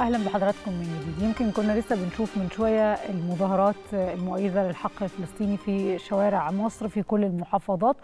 اهلا بحضراتكم من جديد يمكن كنا لسه بنشوف من شويه المظاهرات المؤيده للحق الفلسطيني في شوارع مصر في كل المحافظات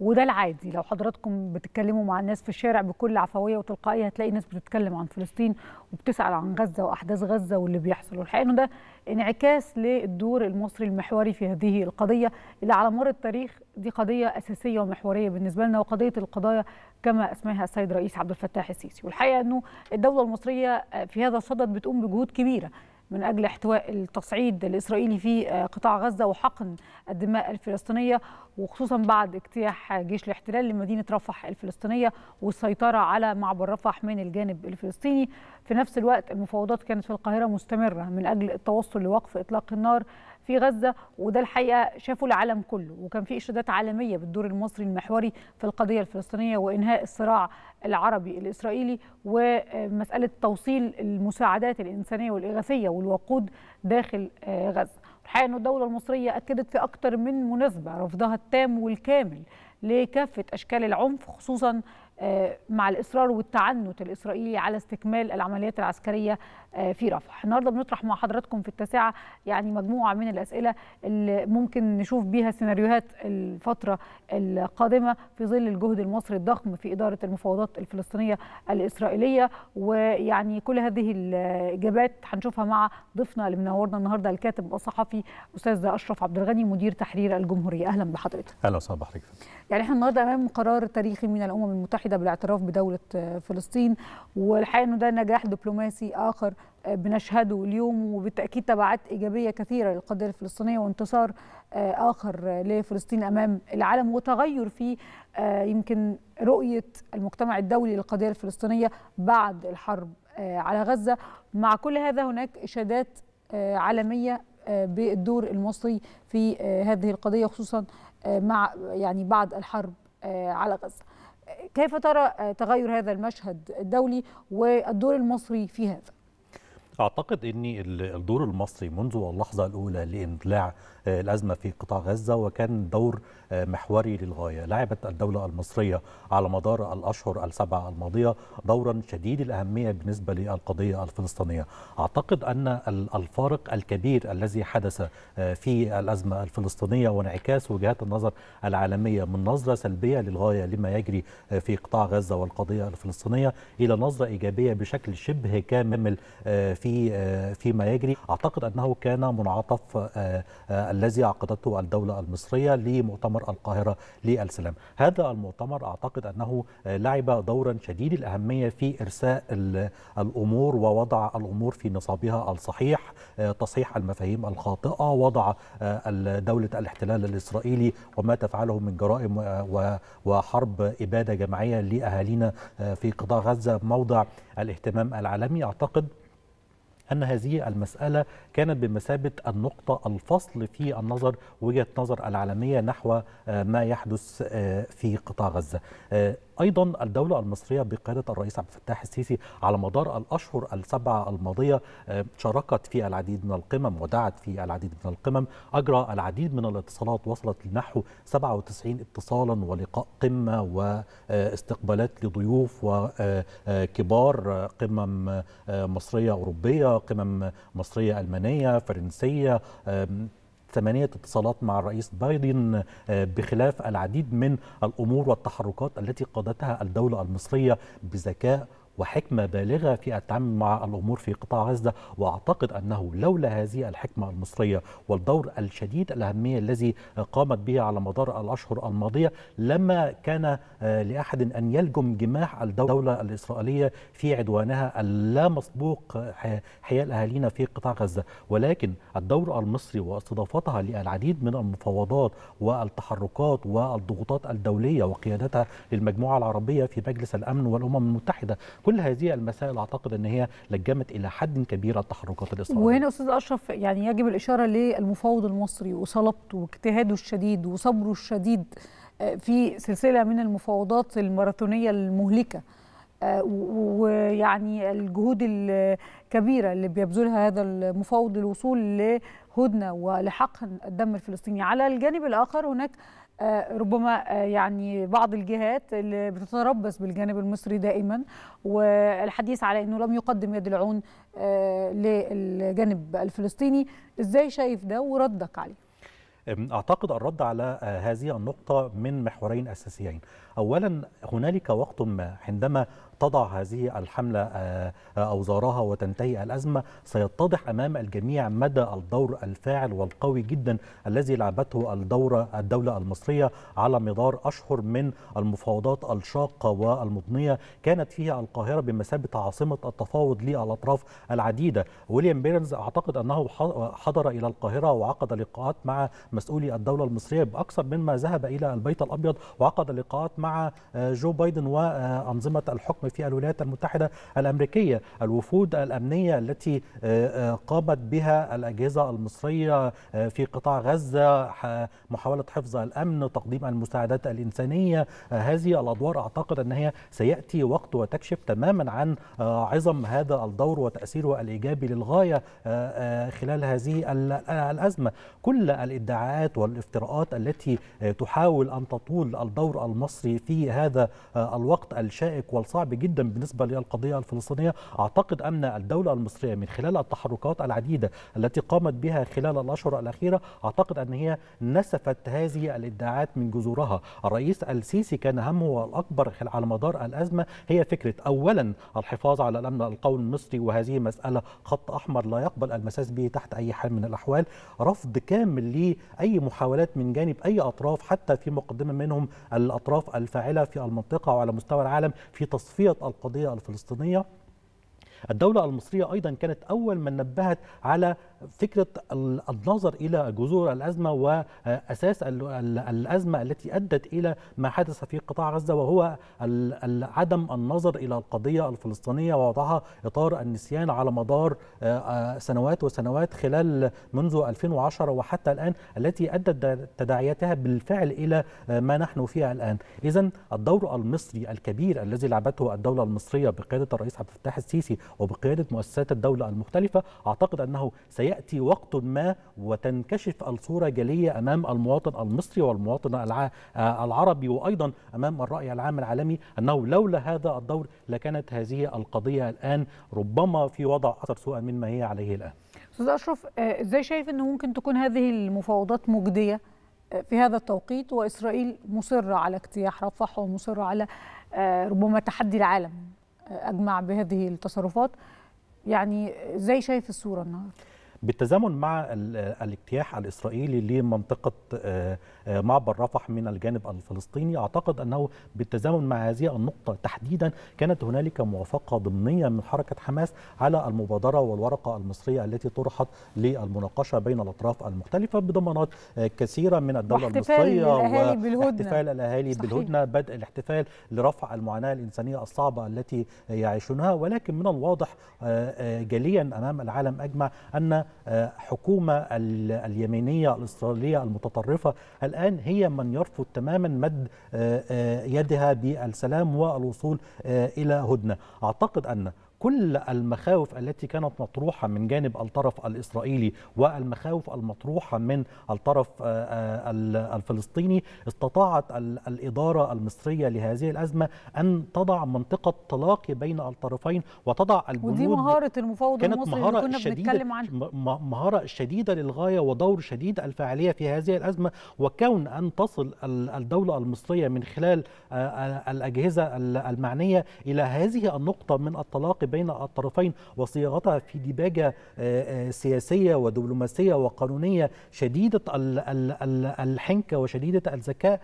وده العادي لو حضراتكم بتتكلموا مع الناس في الشارع بكل عفويه وتلقائيه هتلاقي ناس بتتكلم عن فلسطين وبتسال عن غزه واحداث غزه واللي بيحصل والحقيقه انه ده انعكاس للدور المصري المحوري في هذه القضيه اللي على مر التاريخ دي قضيه اساسيه ومحوريه بالنسبه لنا وقضيه القضايا كما اسمها السيد رئيس عبد الفتاح السيسي والحقيقه انه الدوله المصريه في هذا الصدد بتقوم بجهود كبيره من أجل احتواء التصعيد الإسرائيلي في آه، قطاع غزة وحقن الدماء الفلسطينية وخصوصا بعد اجتياح جيش الاحتلال لمدينة رفح الفلسطينية والسيطرة على معبر رفح من الجانب الفلسطيني في نفس الوقت المفاوضات كانت في القاهرة مستمرة من أجل التوصل لوقف إطلاق النار في غزه وده الحقيقه شافه العالم كله وكان في اشادات عالميه بالدور المصري المحوري في القضيه الفلسطينيه وانهاء الصراع العربي الاسرائيلي ومساله توصيل المساعدات الانسانيه والاغاثيه والوقود داخل آه، غزه. الحقيقه ان الدوله المصريه اكدت في اكثر من مناسبه رفضها التام والكامل لكافه اشكال العنف خصوصا آه، مع الاصرار والتعنت الاسرائيلي على استكمال العمليات العسكريه آه، في رفح. النهارده بنطرح مع حضراتكم في التاسعه يعني مجموعه من الاسئله اللي ممكن نشوف بيها سيناريوهات الفتره القادمه في ظل الجهد المصري الضخم في اداره المفاوضات الفلسطينيه الاسرائيليه ويعني كل هذه الاجابات هنشوفها مع ضيفنا اللي منورنا النهارده الكاتب الصحفي استاذ اشرف عبد الغني مدير تحرير الجمهوريه اهلا بحضرتك. اهلا وسهلا بحضرتك. يعني احنا النهارده امام قرار تاريخي من الامم المتحده كده بالاعتراف بدوله آه، فلسطين والحقيقه انه ده نجاح دبلوماسي اخر آه، بنشهده اليوم وبالتاكيد تبعات ايجابيه كثيره للقضيه الفلسطينيه وانتصار آه، اخر لفلسطين امام العالم وتغير في يمكن رؤيه المجتمع الدولي للقضيه الفلسطينيه بعد الحرب على غزه مع كل هذا هناك اشادات عالميه بالدور المصري في هذه القضيه خصوصا مع يعني بعد الحرب على غزه كيف ترى تغير هذا المشهد الدولي والدور المصري في هذا؟ أعتقد أن الدور المصري منذ اللحظة الأولى لإندلاع آه، الأزمة في قطاع غزة وكان دور آه، محوري للغاية لعبت الدولة المصرية على مدار الأشهر السبعة الماضية دورا شديد الأهمية بالنسبة للقضية الفلسطينية أعتقد أن الفارق الكبير الذي حدث آه، في الأزمة الفلسطينية وانعكاس وجهات النظر العالمية من نظرة سلبية للغاية لما يجري في قطاع غزة والقضية الفلسطينية إلى نظرة إيجابية بشكل شبه كامل في في آه، فيما يجري اعتقد انه كان منعطف آه، آه، الذي عقدته الدوله المصريه لمؤتمر القاهره للسلام هذا المؤتمر اعتقد انه لعب دورا شديد الاهميه في ارساء الامور ووضع الامور في نصابها الصحيح تصحيح المفاهيم الخاطئه وضع دوله الاحتلال الاسرائيلي وما تفعله من جرائم وحرب اباده جماعيه لاهالينا في قطاع غزه موضع الاهتمام العالمي اعتقد أن هذه المسألة كانت بمثابة النقطة الفصل في النظر وجهة نظر العالمية نحو آه، ما يحدث آه، في قطاع غزة آه، أيضا الدولة المصرية بقيادة الرئيس عبد الفتاح السيسي على مدار الأشهر السبعة الماضية آه، شاركت في العديد من القمم ودعت في العديد من القمم أجرى العديد من الاتصالات وصلت لنحو 97 اتصالا ولقاء قمة واستقبالات لضيوف وكبار آه، آه، قمم مصرية أوروبية قمم مصرية ألمانية فرنسية ثمانية اتصالات مع الرئيس بايدن آه، بخلاف العديد من الأمور والتحركات التي قادتها الدولة المصرية بذكاء وحكمة بالغة في التعامل مع الأمور في قطاع غزة وأعتقد أنه لولا هذه الحكمة المصرية والدور الشديد الأهمية الذي قامت به على مدار الأشهر الماضية لما كان آه، لأحد أن يلجم جماح الدولة الإسرائيلية في عدوانها اللامسبوق آه، حيال أهالينا في قطاع غزة ولكن الدور المصري واستضافتها للعديد من المفاوضات والتحركات والضغوطات الدولية وقيادتها للمجموعة العربية في مجلس الأمن والأمم المتحدة كل هذه المسائل اعتقد ان هي لجمت الى حد كبير التحركات الاسرائيليه وهنا استاذ اشرف يعني يجب الاشاره للمفاوض المصري وصلابته واجتهاده الشديد وصبره الشديد آه، في سلسله من المفاوضات الماراثونيه المهلكه آه، ويعني الجهود الكبيرة اللي بيبذلها هذا المفاوض للوصول لهدنة ولحقن الدم الفلسطيني على الجانب الآخر هناك آه، ربما آه، يعني بعض الجهات اللي بتتربص بالجانب المصري دائما والحديث على انه لم يقدم يد العون آه، للجانب الفلسطيني ازاي شايف ده وردك عليه اعتقد الرد على هذه النقطه من محورين اساسيين اولا هنالك وقت ما عندما تضع هذه الحملة آه، آه، أوزارها وتنتهي الأزمة سيتضح أمام الجميع مدى الدور الفاعل والقوي جدا الذي لعبته الدورة الدولة المصرية على مدار أشهر من المفاوضات الشاقة والمضنية كانت فيها القاهرة بمثابة عاصمة التفاوض للأطراف العديدة ويليام بيرنز أعتقد أنه حضر إلى القاهرة وعقد لقاءات مع مسؤولي الدولة المصرية بأكثر مما ذهب إلى البيت الأبيض وعقد لقاءات مع آه، جو بايدن وأنظمة الحكم في الولايات المتحدة الأمريكية الوفود الأمنية التي آه، آه، قامت بها الأجهزة المصرية آه، في قطاع غزة محاولة حفظ الأمن تقديم المساعدات الإنسانية هذه الأدوار أعتقد أن هي سيأتي وقت وتكشف تماما عن عظم هذا الدور وتأثيره الإيجابي للغاية خلال هذه الأزمة كل الادعاءات والافتراءات التي تحاول أن تطول الدور المصري في هذا الوقت الشائك والصعب جدا بالنسبه للقضيه الفلسطينيه اعتقد ان الدوله المصريه من خلال التحركات العديده التي قامت بها خلال الاشهر الاخيره اعتقد ان هي نسفت هذه الادعاءات من جذورها الرئيس السيسي كان همه الاكبر على مدار الازمه هي فكره اولا الحفاظ على الامن القومي المصري وهذه مساله خط احمر لا يقبل المساس به تحت اي حال من الاحوال رفض كامل لاي محاولات من جانب اي اطراف حتى في مقدمه منهم الاطراف الفاعله في المنطقه وعلى مستوى العالم في تصفيه قضيه القضيه الفلسطينيه الدولة المصرية أيضا كانت أول من نبهت على فكرة النظر إلى جذور الأزمة وأساس الأزمة التي أدت إلى ما حدث في قطاع غزة وهو عدم النظر إلى القضية الفلسطينية ووضعها إطار النسيان على مدار آه، آه، سنوات وسنوات خلال منذ 2010 وحتى الآن التي أدت تداعياتها بالفعل إلى آه، ما نحن فيه الآن إذا الدور المصري الكبير الذي لعبته الدولة المصرية بقيادة الرئيس عبد الفتاح السيسي وبقيادة مؤسسات الدولة المختلفة أعتقد أنه سيأتي وقت ما وتنكشف الصورة جلية أمام المواطن المصري والمواطن آه، العربي وأيضا أمام الرأي العام العالمي أنه لولا هذا الدور لكانت هذه القضية الآن ربما في وضع أكثر سوءا مما هي عليه الآن استاذ اشرف آه، ازاي شايف انه ممكن تكون هذه المفاوضات مجديه آه، في هذا التوقيت واسرائيل مصره على اجتياح رفح ومصره على ربما تحدي العالم اجمع بهذه التصرفات يعني ازاي شايف الصوره النهارده بالتزامن مع الاجتياح الاسرائيلي لمنطقه آه، آه، معبر رفح من الجانب الفلسطيني اعتقد انه بالتزامن مع هذه النقطه تحديدا كانت هنالك موافقه ضمنيه من حركه حماس على المبادره والورقه المصريه التي طرحت للمناقشه بين الاطراف المختلفه بضمانات آه، كثيره من الدوله المصريه واحتفال الاهالي صحيح. بالهدنه بدء الاحتفال لرفع المعاناه الانسانيه الصعبه التي يعيشونها ولكن من الواضح جليا امام العالم اجمع ان حكومة اليمينية الإسرائيلية المتطرفة الآن هي من يرفض تماما مد آه، آه، يدها بالسلام والوصول آه، إلى هدنة أعتقد أن كل المخاوف التي كانت مطروحه من جانب الطرف الاسرائيلي والمخاوف المطروحه من الطرف آه، آه، الفلسطيني استطاعت الاداره المصريه لهذه الازمه ان تضع منطقه تلاقي بين الطرفين وتضع البنود ودي مهاره المفاوض كانت المصري مهارة اللي كنا بنتكلم عنها مهاره شديده للغايه ودور شديد الفاعليه في هذه الازمه وكون ان تصل الدوله المصريه من خلال آه، الاجهزه المعنيه الى هذه النقطه من التلاقي بين الطرفين وصياغتها في ديباجة آه، آه، سياسية ودبلوماسية وقانونية شديدة الحنكة وشديدة الذكاء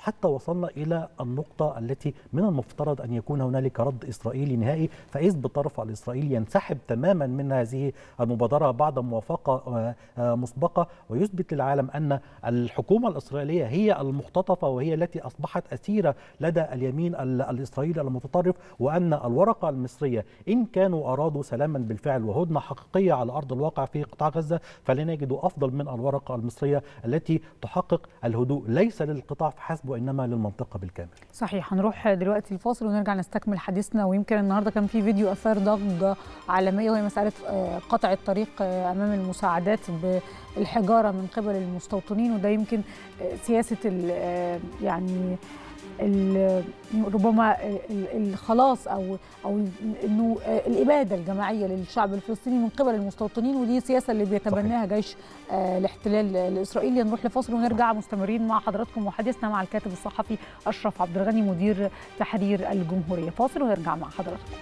حتى وصلنا إلى النقطة التي من المفترض أن يكون هنالك رد إسرائيلي نهائي فإذ بالطرف الإسرائيلي ينسحب تماما من هذه المبادرة بعد موافقة آه، آه، مسبقة ويثبت للعالم أن الحكومة الإسرائيلية هي المختطفة وهي التي أصبحت أسيرة لدى اليمين الإسرائيلي المتطرف وأن الورقة المصرية إن كانوا أرادوا سلاما بالفعل وهدنة حقيقية على أرض الواقع في قطاع غزة فلن يجدوا أفضل من الورقة المصرية التي تحقق الهدوء ليس للقطاع فحسب وانما للمنطقه بالكامل. صحيح هنروح دلوقتي الفاصل ونرجع نستكمل حديثنا ويمكن النهارده كان في فيديو اثار ضجه عالميه وهي مساله آه، قطع الطريق آه، امام المساعدات بالحجاره من قبل المستوطنين وده يمكن آه، سياسه يعني ربما الخلاص او او انه الاباده الجماعيه للشعب الفلسطيني من قبل المستوطنين ودي السياسه اللي بيتبناها جيش آه، الاحتلال الاسرائيلي نروح لفاصل ونرجع مستمرين مع حضراتكم وحديثنا مع الكاتب الصحفي اشرف عبد الغني مدير تحرير الجمهوريه فاصل ونرجع مع حضراتكم